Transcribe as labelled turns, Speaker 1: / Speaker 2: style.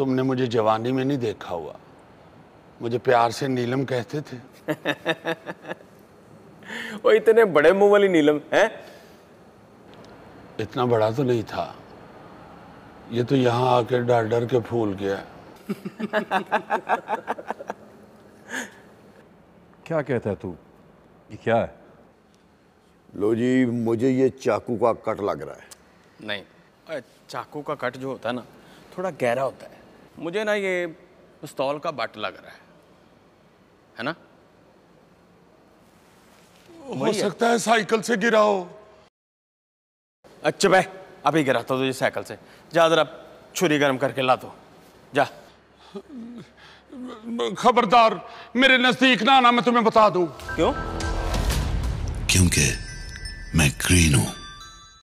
Speaker 1: तुमने मुझे जवानी में नहीं देखा हुआ मुझे प्यार से नीलम कहते थे वो इतने बड़े मुंह वाली नीलम है इतना बड़ा तो नहीं था ये तो यहाँ आके डर डर के
Speaker 2: फूल गया क्या कहता है तू ये क्या है लो जी मुझे ये चाकू का कट लग रहा है
Speaker 3: नहीं चाकू का कट जो होता है ना थोड़ा गहरा होता है मुझे ना ये पिस्तौल का बट लग रहा है है ना
Speaker 1: हो सकता है साइकिल से गिरा हो
Speaker 4: अच्छा भाई अभी गिरा था तो तुझे साइकिल से जा जरा छुरी गर्म करके ला दो जा खबरदार मेरे नजदीक ना आना मैं
Speaker 2: तुम्हें बता दूं क्यों
Speaker 1: क्योंकि मैं ग्रीन हूं